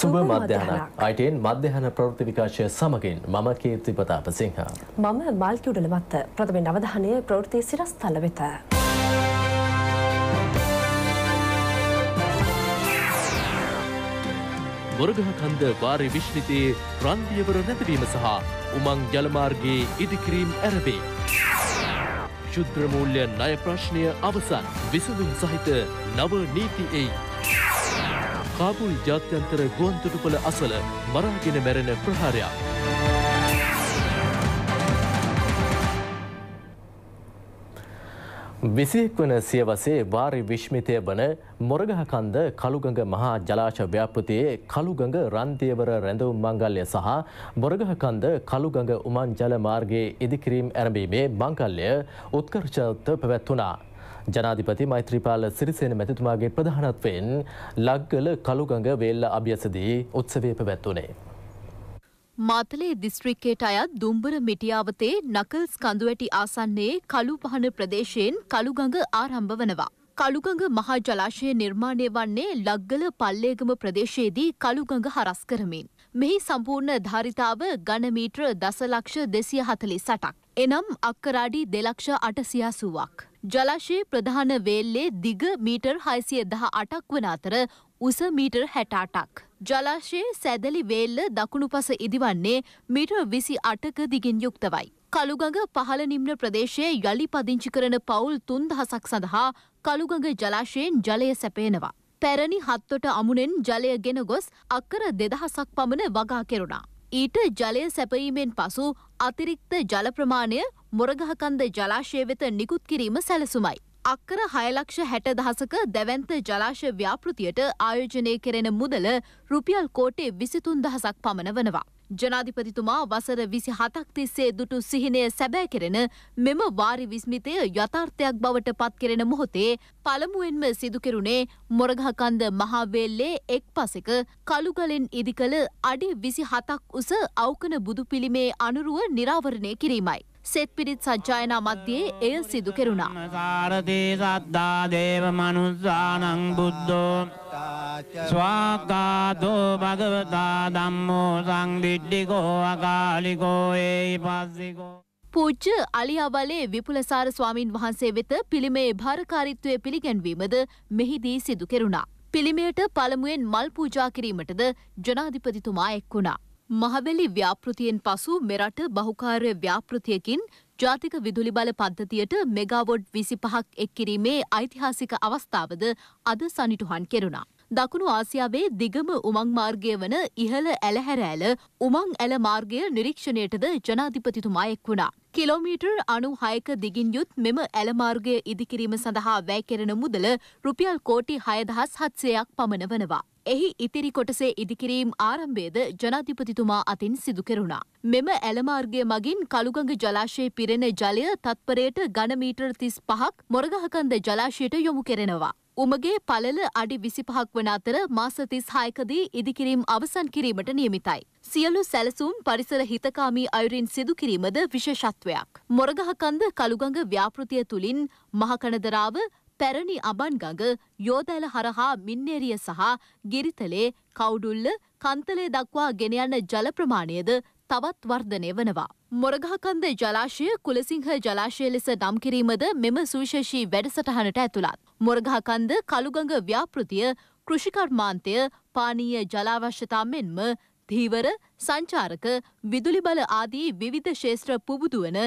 සුබ මධ්‍යහනක් අයිටෙන් මධ්‍යහන ප්‍රෘති විකාශය සමගින් මම කීර්ති ප්‍රතාප සිංහ. මම මල්කිවුඩල මත්ත ප්‍රථමෙන් අවධානය ප්‍රවෘති සිරස් තල වෙත. මොරගහ කන්ද වාරි විශ්නිතයේ රන්දියවර නැතිවීම සහ උමං ජලමාර්ගයේ ඉදිකිරීම් ඇරවේ. ශුද්‍රමූල්‍ය ණය ප්‍රශ්නය අවසන් විසඳුම් සහිත නව නීති එයි. කාබුල් ජාත්‍යන්තර ගුවන්තොටුපළ අසල මරාගෙන මැරෙන ප්‍රහාරයක්. විසියෙක් වන සියවසේ වාරි විශ්මිතය වන මොරගහකන්ද කළුගඟ මහා ජලාශ ව්‍යාපෘතියේ කළුගඟ රන්තියවර රැඳවුම් මංගල්‍ය සහ මොරගහකන්ද කළුගඟ උමන් ජල මාර්ගයේ ඉදිකිරීම් ඇරඹීමේ මංගල්‍ය උත්කර්ෂත්ව පැවැත්වනා. ජනාධිපති මෛත්‍රීපාල සිරිසේන මැතිතුමාගේ ප්‍රධානත්වයෙන් ලක්ගල කළුගඟ වේල්ල අභ්‍යසදී උත්සවය පැවැත්වුණේ. මාතලේ දිස්ත්‍රික්කයට අයත් දුම්බර මිටියාවතේ නකල්ස් කඳුවැටි ආසන්නයේ කළු පහන ප්‍රදේශයෙන් කළුගඟ ආරම්භ වනවා. කළුගඟ මහා ජලාශය නිර්මාණය වන්නේ ලක්ගල පල්ලේගම ප්‍රදේශයේදී කළුගඟ හරස් කරමින්. මෙහි සම්පූර්ණ ධාරිතාව ගණමීට්‍ර දසලක්ෂ දෙසිය හතලි සටක්. එනම් අක්කරාඩි දෙලක්ෂ අටසියාසුවක්. ජලාශයේ ප්‍රධාන වේල්ලේ දිග මීටර් හයිසිය දහ අටක් වන අතර උස මීටර් හැටාටක්. ජලාශයේ සැදලි වේල්ල දකුණු පස ඉදිවන්නේ මීටර් විසි අටක දිගින් යුක්තවයි. කළුගඟ පහළ නිම්න ප්‍රදේශයේ යළි පදිංචි කරන පවුල් තුන්දහසක් සඳහා කළුගඟ ජලාශයෙන් ජලය සැපේනවා. පැරණි හත්වට අමුණෙන් ජලය ගෙන ගොස් අක්කර දෙදහසක් පමණ වගා කෙරුණා. ඊට ජලය සැපීමෙන් පසු අතිරික්ත ජල ප්‍රමාණය මොරගහකන්ද ජලාශය වෙත නිකුත් කිරීම සැලසුමයි. අක්කර හයලක්ෂ හැට දහසක දැවන්ත ජලාශ ව්‍යාපෘතියට ආයෝජනය කෙරෙන මුදල රුපියල් කෝටේ විසිතුන් දහසක් පමණ වනවා. ජනාධිපතිතුමා වසර විසි හතක් තිස්සේ දුටු සිහිනය සැබෑ කෙරෙන මෙම වාරි විස්මිතය යථාර්ථයක් බවට පත් කෙරෙන මොහොතේ පළමුුවෙන්ම සිදුකෙරුණේ මොරගහකන්ද මහාවේල්ලේ එක් පසෙක කළුගලෙන් ඉදිකළ අඩි විසි හතක් උස අවකන බුදු පිළිමේ අනුරුව නිරාවරණය කිරීමයි. සෙත් පිරිත් සජ්ජායනා මධ්‍යයේ එය සිදු කෙරුණා. සාරදී සද්දා දේව මනුස්සානං බුද්ධෝ ස්වාගාතෝ භගවතා ධම්මෝ සංදිට්ඨිකෝ අකාලිකෝ ඒයි පස්සිකෝ පූජ්ජ අලියාබලේ විපුලසාර ස්වාමීන් වහන්සේ වෙත පිළිමේ භාරකාරීත්වය පිළිගැන්වීමද මෙහිදී සිදු කෙරුණා. පිළිමයට පළමුුවෙන් මල් පූජා කිරීමටද ජනාධිපතිතුමා එක් වුණා. මහවැලි ව්‍යාපෘතියෙන් පසු මෙරට බහුකාර්ය ව්‍යාපෘතියකින් ජාතික විදුලි බල පද්ධතියට මෙගාවොඩ් විසි පහක් එක් කිරීමේ ඓතිහාසික අවස්ථාවද අද සනිටුහන් කෙරුණා. දකුණු ආසියාවේ දිගම උමං මාර්ගය වන ඉහළ ඇලහැරෑල උමං ඇල මාර්ගය නිරීක්ෂණයටද ජනාධිපතිතුමා එක් වුණා. කිලෝමීටර් අනු හයක දිගින් යුත් මෙම ඇලමාර්ගය ඉදිකිරීම සඳහා වැය කෙරෙන මුදල රුපියල් කෝටි හයදහස් හත්සයක් පමණ වනවා. එහි ඉතිරි කොටසේ ඉදිකිරීම් ආරම්භයද ජනාධිපතිතුමා අතින් සිදු කෙරුණා. මෙම ඇලමාර්ගය මගින් කළුගඟ ජලාශයේ පිරෙන ජලය තත්පරයට ගණමීටර් තිස් පහක් මොරගහකන්ද ජලාශයට යොමු කෙරෙනවා. උමගේ පළල අඩි විසිපහක් වන අතර මාස තිස් හයකදී ඉදිකිරීම් අවසන් කිරීමට නියමිතයි. සියලු සැලසුම් පරිසර හිතකාමී අයුරින් සිදු කිරීමද විශේෂත්වයක්. මොරගහකන්ද කළුගඟ ව්‍යාපෘතිය තුළින් මහකනදරාව පැරණි අබන්ගඟ යෝදැල හරහා මින්නේරිය සහ ගිරිතලේ කවුඩුල්ල කන්තලේ දක්වා ගෙනයන්න ජල ප්‍රමාණයද තවත් වර්ධනය වනවා. මොරගහකන්ද ජලාශය කුලසිංහ ජලාශය ලෙස නම් කිරීමද මෙම සුවිශේෂී වැඩසටහනට ඇතුළත්. මොරගහකන්ද කළුගඟ ව්‍යාපෘතිය කෘෂිකර්මාන්තය පානීය ජලාවශ්‍යතා මෙන්ම ධීවර සංචාරක විදුලි බල ආදී විවිධ ශේෂත්‍ර පුබුදුවන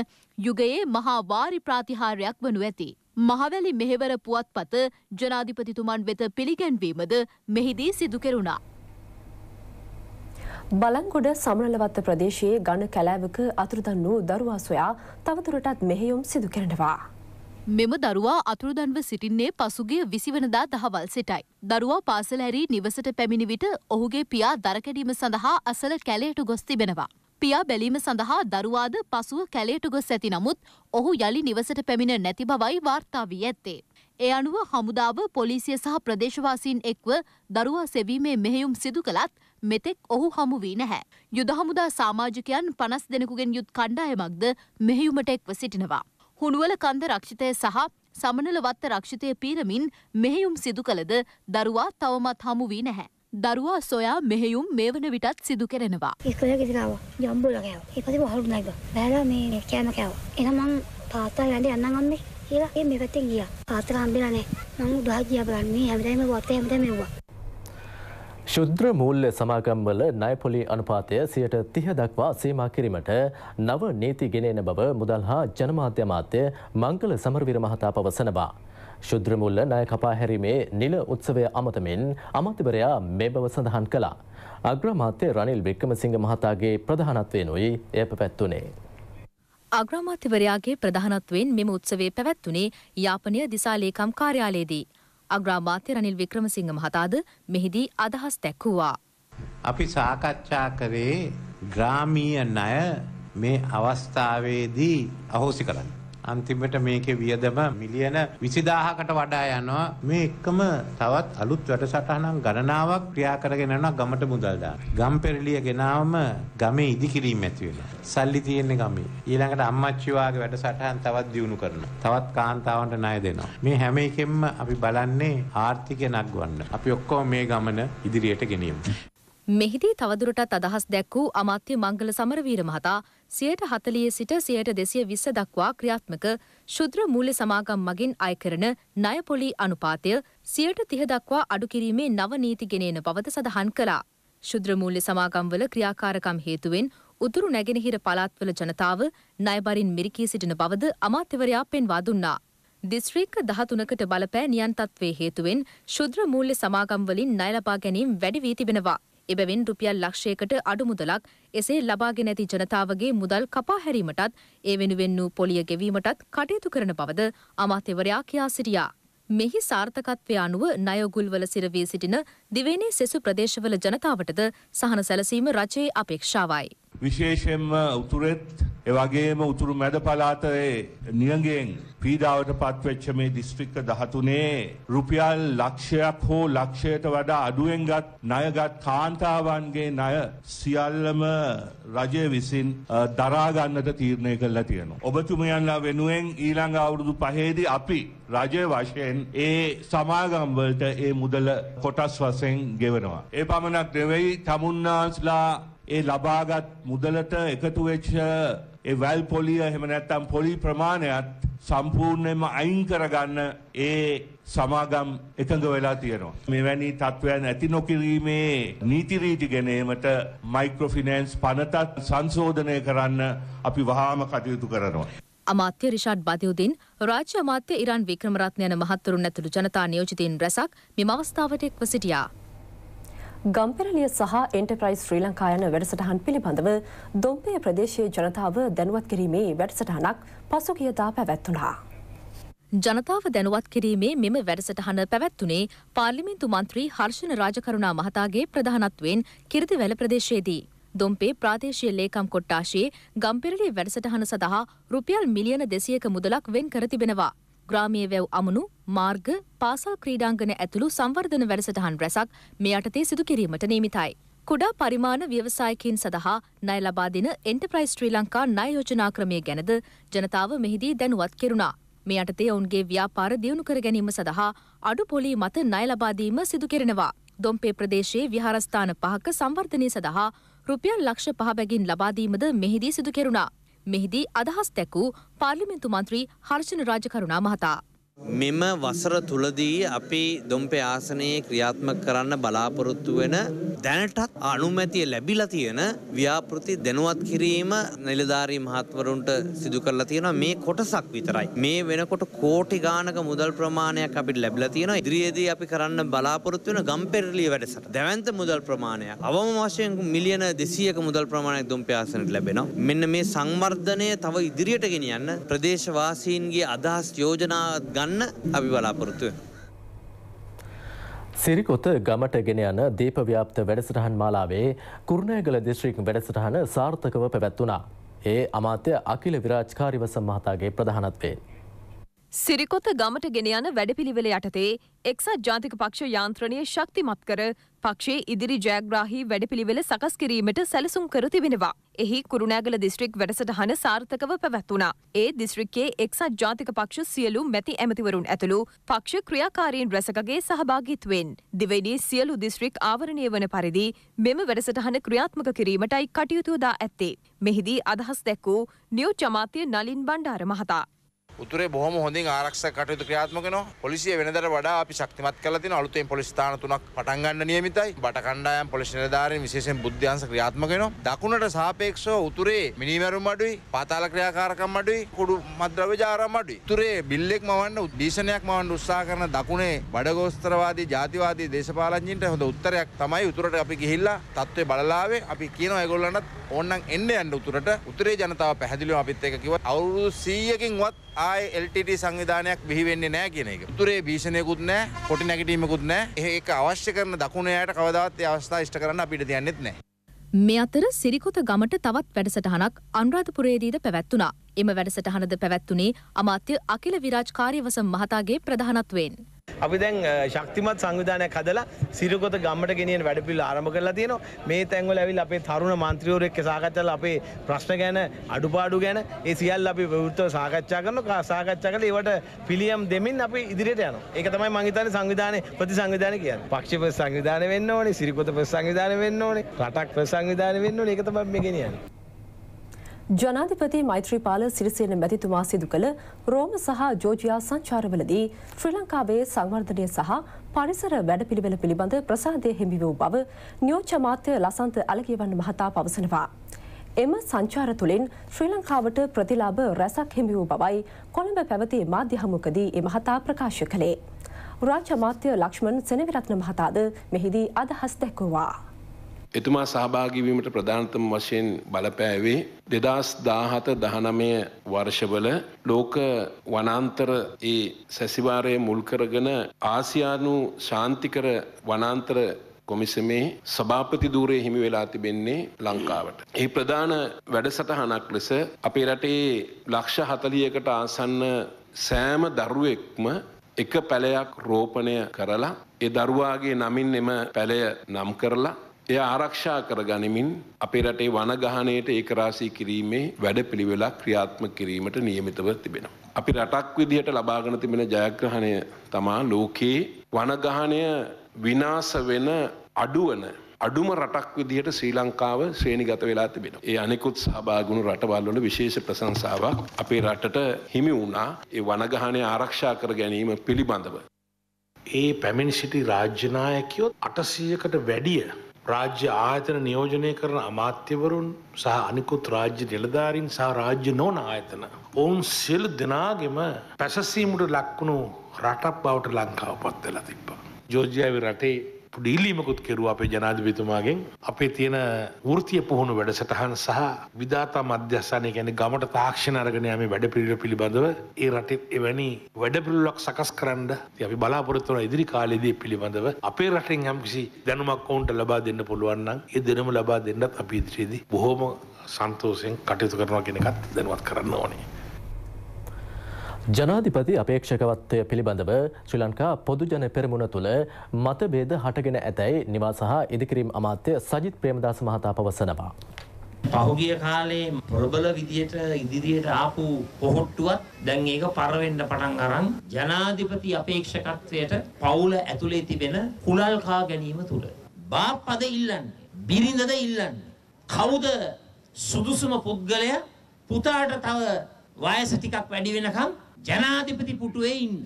යුගයේ මහා වාරි ප්‍රාතිහාරයක් වනු ඇති. මහවැලි මෙහෙවර පුවත්පත ජනාධිපතිතුමන් වෙත පිළිගැන්වීමද මෙහිදී සිදු කෙරුණා. බලංගොඩ සමනලවත්ත ප්‍රදේශයේ ගණ කැලෑවක අතුරුදන් වූ දරුවා සොයා තවතුරටත් මෙහෙයුම් සිදු කරනවා. මෙම දරුවා අතුරුදන්ව සිටින්නේ පසුගේ විසිවනදා දහවල් සිටයි. දරුවා පාසල ඇරී නිවසට පැමිණි විට ඔහුගේ පියා දරකැඩීම සඳහා අසල කැලයට ගොස් තිබෙනවා. පියා බැලීම සඳහා දරුවාද පසුව කැලයට ගොස් ඇති නමුත් ඔහු යළි නිවසට පැමිණ නැති බවයි වාර්තා වී ඇත්තේ. ඒ අනුව හමුදාව පොලිසිය සහ ප්‍රදේශවාසීන් එක්ව දරුවා සෙවීමේ මෙහෙයුම් සිදු කළත් මෙතෙක් ඔහු හමු වී නැහැ. යුද හමුදා සාමාජිකයන් පනස් දෙනෙකුගෙන් යුත් කණ්ඩායමක්ද මෙහෙයුමට එක්ව සිටිනවා. හුණුවල කන්ද රක්ෂිතය සහ සමනල වත්ත රක්ෂිතය පීරමින් මෙහෙයුම් සිදු කළද දරුවා තවමත් හමු වී නැහැ. දරුවා සොයා මෙහෙයුම් මේ වන විටත් සිදු කරෙනවා. ඉස්කොල ගෙසිනාව ජම්බුල කෑව. ඉපතිම හොරු නැග. බෑලා මේ කෑම කෑව. එහෙනම් මං තාත්තා ළඟ යන්න අම්මේ කියලා මේ පැත්තෙන් ගියා. තාත්තා හම්බෙලා නැහැ. මං උදා ගියා බලන්නේ හැමදාම වත්තේ හැමදාම මෙව්වා. ශුද්‍ර මූල්‍ය සමාගම්වල නයපොලි අනුපාතය සියට තිහ දක්වා සීමා කිරීමට නව නීති ගෙනෙන බව මුදල් හා ජනමාධ්‍ය මාත්‍ය මංගල සමරවිර මහතා පවසනවා. ශුද්‍රමුල්ල ණය කපා හැරීමේ නිල උත්සවය අමතමින් අමතිවරයා මේ බව සඳහන් කළා. අග්‍රමාත්‍ය රනිල් වික්‍රමසිංහ මහතාගේ ප්‍රධානත්වයෙනුයි එය පැවැත්වුණේ. අග්‍රමාත්‍යවරයාගේ ප්‍රධානත්වයෙන් මෙම උත්සවේ පැවැත්වුණේ යාපනය දිසාලේකම් කාර්යාලයේදී. අග්‍රාමාත්‍ය රනිල් වික්‍රමසිංහ මහතාද මෙහිදී අදහස් දැක්වුවා. අපි සාකච්ඡා කරේ ග්‍රාමීය ණය මේ අවස්ථාවේදී අහෝසි කරන්න. අන්තිමට මේකේ වියදම මිලියන 20000කට වඩා යනවා. මේ එකම තවත් අලුත් වැඩසටහනක් ගණනාවක් ක්‍රියා කරගෙන යනවා ගමට මුදල් දාන. ගම් පෙරළිය ගෙනාවම ගමේ ඉදිකිරීම ඇති වෙනවා. සල්ලි තියෙන්නේ ගමේ. ඊළඟට අම්මච්චි වාගේ වැඩසටහන් තවත් දියුණු කරනවා. තවත් කාන්තාවන්ට ණය දෙනවා. මේ හැම එකෙම අපි බලන්නේ ආර්ථිකය නගවන්න. අපි ඔක්කොම මේ ගමන ඉදිරියට ගෙනියමු. මෙහිදී තවදුරටත් අදහස් දැක් වූ අමාත්‍ය මංගල සමරවීර මහතා සියයට හතලිය සිට සියයට දෙසිය විස්ස දක්වා ක්‍රියාත්මක ශුද්‍ර මූල්‍ය සමාගම් මගින් අයකරන ණයපොලී අනුපාතය සියයට තිහ දක්වා අඩුකිරීමේ නව නීති ගෙනේන බවද සඳහන් කළා. ශුද්‍ර මූල්‍ය සමාගම්වල ක්‍රියාකාරකම් හේතුවෙන් උතුරු නැගෙනහිර පළාත්වල ජනතාව ණයබරින් මිරිකී සිටින බවද අමාත්‍යවරයා පෙන්වා දුන්නා. දිස්ත්‍රික්ක දහතුනකට බලපෑ නියන්තත්වයේ හේතුවෙන් ශුද්‍ර මූල්‍ය සමාගම්වලින් ණය ලබා ගැනීම වැඩි වී තිබෙනවා. එබැවින් රුපියල් ලක්ෂයකට අඩු මුදලක් එසේ ලබාගෙන ඇති ජනතාවගේ මුදල් කපා හැරීමටත් ඒ වෙනුවෙන් වූ පොලිය ගෙවීමටත් කටයුතු කරන බවද අමාත්‍යවරයා කියා සිටියා. මෙහි සාර්ථකත්වය අනුව නයගුල්වල සිරවී සිටින දිවේනේ සෙසු ප්‍රදේශවල ජනතාවටද සහන සැලසීම රජයේ අපේක්ෂාවයි. විශේෂයෙන්ම උතුරෙත් එවගේම උතුරු මැද පළාතේ නියඟයෙන් පීඩාවට පත්වෙච්ච මේ දිස්ත්‍රික්ක 13 රුපියල් ලක්ෂයක් හෝ ලක්ෂයට වඩා අඩුවෙන්ගත් ණයගත් කාන්තාවන්ගේ ණය සියල්ලම රජය විසින් දරා ගන්නට තීරණය කළා තියෙනවා. ඔබතුමියන්ලා වෙනුවෙන් ඊළඟ අවුරුදු 5 අපි රජය වශයෙන් ඒ සමාගම් වලට ඒ මුදල කොටස් වශයෙන් ගෙවනවා. ඒ පමණක් නෙවෙයි තමුන්නාන්ස්ලා ඒ ලබාගත් මුදලට එකතු වෙච්ච ඒ වැල් පොලිය එහෙම නැත්නම් පොලි ප්‍රමාණයත් සම්පූර්ණයෙන්ම අයින් කරගන්න ඒ සමාගම් එකඟ වෙලා තියෙනවා. මෙවැනි තත්ත්වයන් ඇති නොකිරීමේ නීති රීති ගැනීමට මයික්‍රෝ ෆිනෑන්ස් පනතත් සංශෝධනය කරන්න අපි වහාම කටයුතු කරනවා. අමාත්‍ය රිෂාඩ් බදියුදින් රාජ්‍ය අමාත්‍ය ඉරන් වික්‍රමරත්න යන මහත්වරුන් ඇතුළු ජනතා නියෝජිතින් රැසක් මෙම අවස්ථාවට එක්ව සිටියා. ගම්පෙරලිය සහ එන්ටප්‍රයිස් ශ්‍රී ලංකා යන වැඩසටහන් පිළිබඳව දොම්පේ ප්‍රදේශයේ ජනතාව දැනුවත් කිරීමේ වැඩසටහනක් පසුගියදා පැවැත්වුණා. ජනතාව දැනුවත් කිරීමේ මෙම වැඩසටහන පැවැත්වුණේ පාර්ලිමින්තු මන්ත්‍රී හර්ෂණ රාජකරුණා මහතාගේ ප්‍රධානත්වයෙන් කිරිතිවැල ප්‍රදේශයේදී. දොම්පේ ප්‍රාදේශීය ලේකම් කොට්ටාශයේ ගම්පෙරළි වැඩසටහන සඳහා රුපියල් මිලියන දෙසියක මුදලක් වෙන් කර තිබෙනවා. ග්‍රාමීය වැව් අමුණු මාර්ග පාසල් ක්‍රීඩාංගන ඇතුළු සංවර්ධන වැඩසටහන් රැසක් මේ යටතේ සිදු කිරීමට නියමිතයි. කුඩා පරිමාණ ව්‍යවසායකින් සඳහා ණය ලබා දෙන එන්ටර්ප්‍රයිස් ශ්‍රී ලංකා ණය යෝජනා ක්‍රමය ගැනද ජනතාව මෙහිදී දැනුවත් කෙරුණා. මේ යටතේ ඔවුන්ගේ ව්‍යාපාර දියුණු කර ගැනීම සඳහා අඩු පොලී මත ණය ලබා දීම සිදු කෙරෙනවා. දොම්පේ ප්‍රදේශයේ විහාරස්ථාන පහක සංවර්ධනය සඳහා රුපියල් ලක්ෂ පහ බැගින් ලබා දීමද මෙහිදී සිදු කෙරුණා. මෙහිදී අදහස් දැක්වූ පාර්ලිමේන්තු මන්ත්‍රී හර්ෂණ රාජකරුණා මහතා. මෙම වසර තුලදී අපි දොම්පේ ආසනයේ ක්‍රියාත්මක කරන්න බලාපොරොත්තු වෙන දැනටත් අනුමැතිය ලැබිලා තියෙන ව්‍යාපෘති දැනුවත් කිරීම නිලධාරී මහත්වරුන්ට සිදු කරලා තියෙනවා මේ කොටසක් විතරයි. මේ වෙනකොට කෝටි ගාණක මුදල් ප්‍රමාණයක් අපිට ලැබිලා තියෙනවා. ඉදිරියේදී අපි කරන්න බලාපොරොත්තු වෙන ගම්පෙරළිය වැඩසටහන. දැවැන්ත මුදල් ප්‍රමාණයක් අවම වශයෙන් මිලියන 200ක මුදල් ප්‍රමාණයක් දොම්පේ ආසනයට ලැබෙනවා. මෙන්න මේ සංවර්ධනය තව ඉදිරියට ගෙනියන්න ප්‍රදේශවාසීන්ගේ අදහස් යෝජනා ගන්න කරන්න අපි බලාපොරොත්තුව. සිරිකොත ගමට ගෙන යන දීපව්‍යාප්ත වැඩසටහන් මාලාවේ කුරුණෑගල දිශ්‍රීක වැඩසටහන සාර්ථකව පැවැත්වනා. ඒ අමාත්‍ය අකිල විරාජ්කාරිව සම්මහතාගේ ප්‍රධානත්වයෙන්. සිරිකොත ගමට ගෙන යන වැඩපිළිවෙල යටතේ එක්සත් ජාතික පක්ෂ යාන්ත්‍රණය ශක්තිමත් කර පක්ෂයේ ඉදිරි ජයග්‍රාහී වැඩපිළිවෙල සකස් කිරීමට සැලසුම් කර තිබෙනවා. එහි කුරුණෑගල දිස්ත්‍රික් වැඩසටහන සාර්ථකව පැවැත්වුණා. ඒ දිස්ත්‍රික්කයේ එක්සත් ජාතික පක්ෂ සියලු මැති ඇමතිවරුන් ඇතුළු පක්ෂ ක්‍රියාකාරීන් රැසකගේ සහභාගිත්වෙන් දිවයිනේ සියලු දිස්ත්‍රික් ආවරණය වන පරිදි මෙම වැඩසටහන ක්‍රියාත්මක කිරීමටයි කටයුතු දා ඇත්තේ. මෙහිදී අදහස් දැක් වූ නියෝජ්‍ය අමාත්‍ය නලින් බණ්ඩාර මහතා උතුරේ බොහොම හොඳින් ආරක්ෂක කටයුතු ක්‍රියාත්මක වෙනවා. පොලිසිය වෙනදට වඩා අපි ශක්තිමත් කරලා තියෙනවා. අලුතෙන් පොලිස් ස්ථාන තුනක් පටන් ගන්න නියමිතයි. බට කණ්ඩායම් පොලිස් නිලධාරීන් විශේෂයෙන් බුද්ධ්‍යංශ ක්‍රියාත්මක වෙනවා. දකුණට සාපේක්ෂව උතුරේ මිනීමැරුම් අඩුයි, පාතාල ක්‍රියාකාරකම් අඩුයි, කුඩු මද්ද්‍රව්‍ය ජාරම් අඩුයි. උතුරේ බිල් එක මවන්න දීෂණයක් මවන්න උත්සාහ කරන දකුණේ බඩගෝස්තරවාදී, ජාතිවාදී දේශපාලනඥයින්ට හොඳ උත්තරයක් තමයි උතුරට අපි ගිහිල්ලා තත්ත්වේ බලලාවේ. අපි කියනවා ඒගොල්ලන්ට ඕන්නම් එන්න යන්න උතුරට. උතුරේ ජනතාව පැහැදිලිව අපිත් එක කිව්වා. අවුරුදු 100කින්වත් ආ ආය එල්ටට සංවිධානයක් බිහිවෙන්නේ නෑ කියෙන එක තුරේ භීෂණයකුත් නෑ කොට නැගටීමකුත් නෑ ඒක අවශ්‍ය කරන දකුණයට කවදත් අවස්ථා ෂ්ට කරන්න අපිට තියන්නෙත් නෑ. මේ අතර සිරිකොත ගමට තවත් වැඩසටහනක් අනුරාධපුරයේදීද පැවැත්වුණා. එම වැඩසටහනද පැවැත්වුණේ අමාත්‍ය අකිල විරාජ් කාර්යවසම් මහතාගේ ප්‍රධානත්වයෙන්. අපි දැන් ශක්තිමත් සංවිධානයක් හදලා සිරකොත ගම්මට ගෙනියන වැඩපිළිවෙල ආරම්භ කරලා තියෙනවා. මේ තැන්වල ඇවිල්ලා අපේ තරුණ മന്ത്രിවරු එක්ක සාකච්ඡා කරලා අපේ ප්‍රශ්න ගැන අඩුපාඩු ගැන ඒ සියල්ල අපි විවෘතව සාකච්ඡා කරනවා. සාකච්ඡා කරලා ඒවට පිළියම් දෙමින් අපි ඉදිරියට යනවා. ඒක තමයි මම හිතන්නේ සංවිධානයේ ප්‍රතිසංවිධානය කියන්නේ. පක්ෂ ප්‍රතිසංවිධානය වෙන්න ඕනේ, සිරකොත ප්‍රතිසංවිධානය වෙන්න ඕනේ, රටක් ප්‍රතිසංවිධානය වෙන්න ඕනේ. ඒක තමයි මේ ගෙනියන්නේ. ජනාධිපති මෛත්‍රීපාල සිරිසේන මැතිතුමා සිදු කළ රෝම සහ ජෝජියා සංචාරවලදී ශ්‍රී ලංකාවේ සංවර්ධනය සහ පරිසර වැඩපිළිවෙල පිළිබඳ ප්‍රසාදය හිමි වූ බව නියෝජ්‍ය අමාත්‍ය ලසන්ත අලගියවන්න මහතා පවසනවා. එම සංචාර තුළින් ශ්‍රී ලංකාවට ප්‍රතිලාභ රැසක් හිමි වූ බවයි කොළඹ පැවති මාධ්‍ය හමුවකදී ඒ මහතා ප්‍රකාශ කළේ. රාජ්‍ය අමාත්‍ය ලක්ෂ්මන් සෙනවිරත්න මහතාද මෙහිදී අදහස් දැක්වුවා. එතුමා සහභාගිවීමට ප්‍රධානතම වශයෙන් බලපෑවේ දෙදස් දාහත දහනමය වර්ෂවල ලෝක වනන්තර ඒ සැසිවාරය මුල්කරගෙන ආසියානු ශාන්තිකර වනන්තර කොමිසමේ සභාපති දූරය හිමි වෙලා තිබෙන්නේ ලංකාවට. ඒ ප්‍රධාන වැඩසටහනක් ලෙස අපේ රටේ ලක්ෂ හතලියකට ආසන්න සෑම දරුවෙක්ම එක පැලයක් රෝපණය කරලා ඒ දරුවාගේ නමින් එම පැලය නම් කරලා එය ආරක්ෂා කරගනිමින් අපේ රටේ වනගහනයට ඒකරාශී කිරීමේ වැඩපිළිවෙලක් ක්‍රියාත්මක කිරීමට නියමිතව තිබෙනවා. අපි රටක් විදිහට ලබාගෙන තිබෙන ජයග්‍රහණය තමා ලෝකයේ වනගහනය විනාශ වෙන අඩුවන අඩුම රටක් විදිහට ශ්‍රී ලංකාව ශ්‍රේණිගත වෙලා තිබෙනවා. ඒ අනෙකුත් සහභාගුණු රටවල් වල විශේෂ ප්‍රශංසාවක් අපේ රටට හිමි වුණා. ඒ වනගහනය ආරක්ෂා කර ගැනීම පිළිබඳව. ඒ පැමිණ සිටි රාජ්‍ය නායකයෝ 800කට වැඩිය රාජ්‍ය ආයතන නියෝජනය කරන අමාත්‍යවරුන් සහ අනිකුත් රාජ්‍ය නිලධාරින් සහ රාජ්‍ය නොන ආයතන. ඔවුන් සියලු දෙනාගෙම පැසසීමට ලක්වුණු රටක් බවට ලංකාව පත් වෙලා තිබ්බා. ජෝර්ජියාවේ රටේ ඉල්ලීමකුත් කෙරුව අපේ ජනාධිපතුමාගෙන් අපේ තියෙන ෘතිය පුහුණු වැඩසටහන් සහ විධාතා මධ්‍යස්ථානය ගැන ගමට තාක්ෂණ අරගෙනයම වැඩ පිළිර පිළිබඳව ඒ රටත් එවැනි වැඩපිල්ලක් සකස් කරන්න අපි බලාපොරොත්තුවන ඉදිරි කාලයේදී පිළිබඳව අපේ රටෙන් යම්කිසි දැනුමක් ඔවුන්ට ලබා දෙන්න පුළුවන්නම් ඒ දෙනම ලබා දෙන්නත් අපි ඉදිරියේදී බොහෝම සන්තෝෂයෙන් කටයුතු කරනවා කෙනෙකත් දැනුවත් කරන්න ඕනේ. ජනාධිපති අපේක්ෂකවත්වය පිළිබඳව ශ්‍රී ලංකා පොදුජන පෙරමුණ තුළ මතබේද හටගෙන ඇතැයි නිවා සහ ඉදිකිරීම් අමාත්‍ය සජිත් ප්‍රේමදාස මහතා පවසනවා. පහුගිය කාලේ ප්‍රබල විදියට ඉදිරියට ආපු කොහොට්ටුවත් දැන් ඒක පරවෙන්න පටන් අරන් ජනාධිපති අපේක්ෂකත්වයට පවුල ඇතුලේ තිබෙන කුලල් කා ගැනීම තුළ. බාප්පද ඉල්ලන්නේ. බිරිඳද ඉල්ලන්නේ. කවුද සුදුසුම පුද්ගලයා පුතාට තව වයස ටිකක් වැඩි වෙනකම් ජනාධිපති පුටුවේ ඉන්න.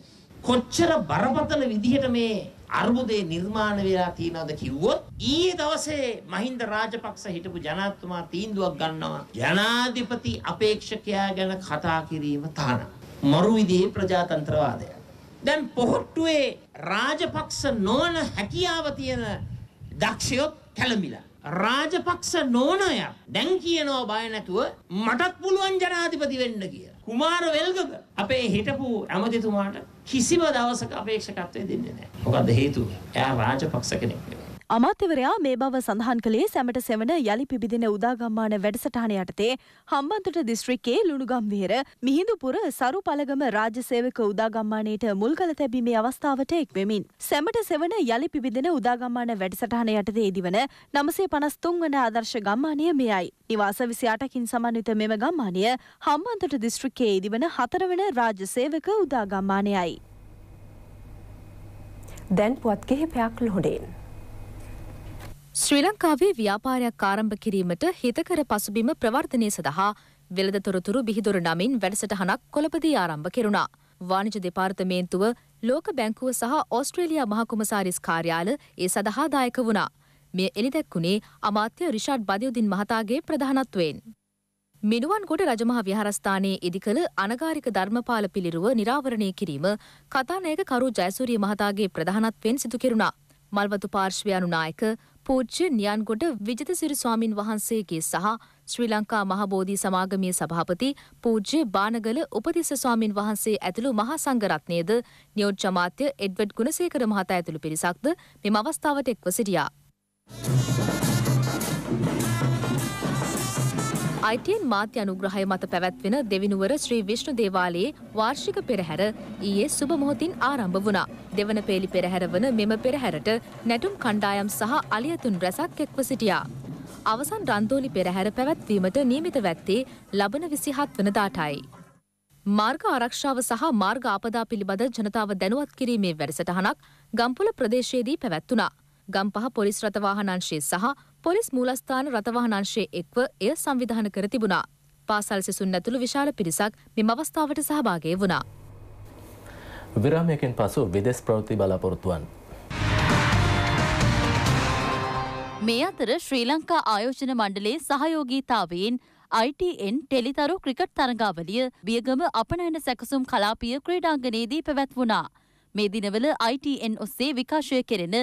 කොච්චර බරපතල විදිහට මේ අර්බුදේ නිර්මාණ වෙලා තියෙනවද කිව්වොත් ඊයේ දවසේ මහින්ද රාජපක්ෂ හිටපු ජනාධිපතිතුමා තීන්දුවක් ගන්නවා ජනාධිපති අපේක්ෂකයා ගැන කතා කිරීම තාන මරු විදිහේ ප්‍රජාතන්ත්‍රවාදය දැන් පොහොට්ටුවේ රාජපක්ෂ නොවන හැකියාව තියෙන දක්ෂයොත් කැළඹිලා රාජපක්ෂ නොනය දැන් කියනවා බය නැතුව මටත් පුළුවන් ජනාධිපති වෙන්න කියලා කුමාර වෙල්ගම අපේ හිටපු ඇමතිතුමාට කිසිම දවසක අපේක්ෂකත්වය දෙන්නේ නැහැ. මොකද හේතුව? එයා රාජපක්ෂ කෙනෙක් නෙවෙයි. අමාත්‍යවරයා මේ බව සඳහන් කළේ සැමට සෙවන යළි පිබිදින උදාගම්මාන වැඩසටහන යටතේ හම්බන්තොට දිස්ත්‍රික්කයේ ලුණුගම්වේර මිහිඳුපුර සරු පළගම රාජ්‍ය සේවක උදාගම්මානයට මුල් කළ තැබීමේ අවස්ථාවට එක්වෙමින් සැමට සෙවන යළි පිබිදින උදාගම්මාන වැඩසටහන යටතේ ඉදිවන නමසේ පනස්තුන් වන ආදර්ශ ගම්මානය මෙයයි. නිවාස විසියාටකින් සමන්විත මෙම ගම්මානය හම්බන්තොට දිස්ත්‍රික්කයේ ඉදිවන හතරවන රාජ්‍ය සේවක උදාගම්මානයයි. දැන් පුවත් කිහිපයක් ලොහොඩෙන්. ශ්‍රී ලංකාවේ ව්‍යාපාරයක් ආරම්භ කිරීමට හිතකර පසුබිම ප්‍රවර්ධනය සඳහා වෙළඳ තොරතුරු බිහිදොර නමින් වැඩසටහනක් කොළඹදී ආරම්භ කෙරුණා. වාණිජ දෙපාර්තමේන්තුව ලෝක බැංකුව සහ ඕස්ට්‍රේලියා මහකුමසාරිස් කාර්යාල ඒ සඳහා දායක වුණා. මෙය එළිදැක්වුණේ අමාත්‍ය රිෂාඩ් බදියුදින් මහතාගේ ප්‍රධානත්වයෙන්. මිනුවන්ගොඩ රජමහා විහාරස්ථානයේ ඉදිකළ අනගාරික ධර්මපාල පිළිරුව නිරාවරණය කිරීම කතානායක කරු ජයසූරිය මහතාගේ ප්‍රධානත්වයෙන් සිදු කෙරුණා. මල්වතු පාර්ශ්වයනු නායක පූජ්‍ය නියන්ගොඩ විජිතසිරි ස්වාමින් වහන්සේගේ සහ ශ්‍රී ලංකා මහබෝධි සමාගමේ සභාපති පූජ්‍ය බානගල උපතිස්ස ස්වාමින් වහන්සේ ඇතුළු මහා සංඝරත්නයේද නියෝජ්‍ය අමාත්‍ය එඩ්වඩ් ගුණසේකර මහතා ඇතුළු පිරිසක්ද මෙම අවස්ථාවට එක්ව සිටියා. අයිටයෙන් මාත්‍ය අනුග්‍රහය මත පැවැත්වෙන දෙවිනුවර ශ්‍රී විශ්ණු දේවාලයේ වාර්ෂික පෙරහැර ඊයේ සුබ මොහොතින් ආරම්භ වුණා. දෙවන පේලි පෙරහැර වන මෙම පෙරහැරට නැටුම් කණ්ඩායම් සහ අලියතුන් රැසක් එක්ව සිටියා. අවසන් රන්දෝලි පෙරහැර පැවැත්වීමට නියමිත වැත්තේ ලබන විසිහත් වනදාටයි. මාර්ග ආරක්ෂාව සහ මාර්ග ආපදා පිළිබඳ ජනතාව දැනුවත් කිරීමේ වැඩසටහනක් ගම්පොල ප්‍රදේශයේදී පැවැත්වුණා. ගම්පහ පොලිස් රථවාහනංශයේ සහ පොලිස් මූලස්ථාන රථවාහනංශයේ එක්ව එය සංවිධාන කර තිබුණා. පාසල් සිසුන් ඇතුළු විශාල පිරිසක් මෙම අවස්ථාවට සහභාගී වුණා. විරාමයකින් පසු විදෙස් ප්‍රවෘත්ති බලාපොරොත්තුවන්. මේ අතර ශ්‍රී ලංකා ආයෝජන මණ්ඩලයේ සහයෝගීතාවයෙන් ITN ටෙලිතරු ක්‍රිකට් තරගාවලිය බියගම අපනයන සැකසුම් කලාපිය ක්‍රීඩාංගනයේදී පැවැත්වුණා. මේ දිනවල ITN ඔස්සේ විකාශය කෙරෙන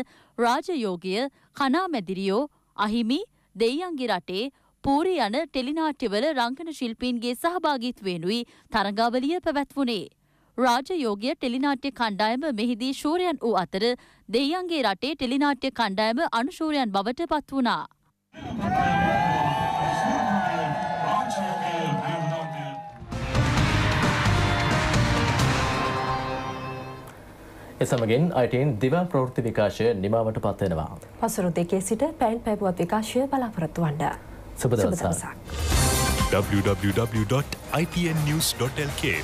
රාජයෝගය කනාමැදිරියෝ අහිමි දෙයියන්ගේ රටේ පූරි යන ටෙලිනාට්‍යවල රංගන ශිල්පීන්ගේ සහභාගිත්වයෙනුයි තරගාවලිය පැවැත්වුණේ. රාජයෝගය ටෙලිනාට්‍ය කණ්ඩායම මෙහිදී ශූරයන් වූ අතර දෙයියන්ගේ රටේ ටෙලිනාට්‍ය කණ්ඩායම අනුශූරයන් බවට පත් වුණා. එසමගින් අයිටන් දිව ප්‍රෘති විකාශය නිමාවට පත්වෙනවා. පසුරු දෙකේ සිට පැන් පැබුවත් විකාශය බලාපොරොත්තු වන්ඩ. සුබදසක්. www.itnnews.lk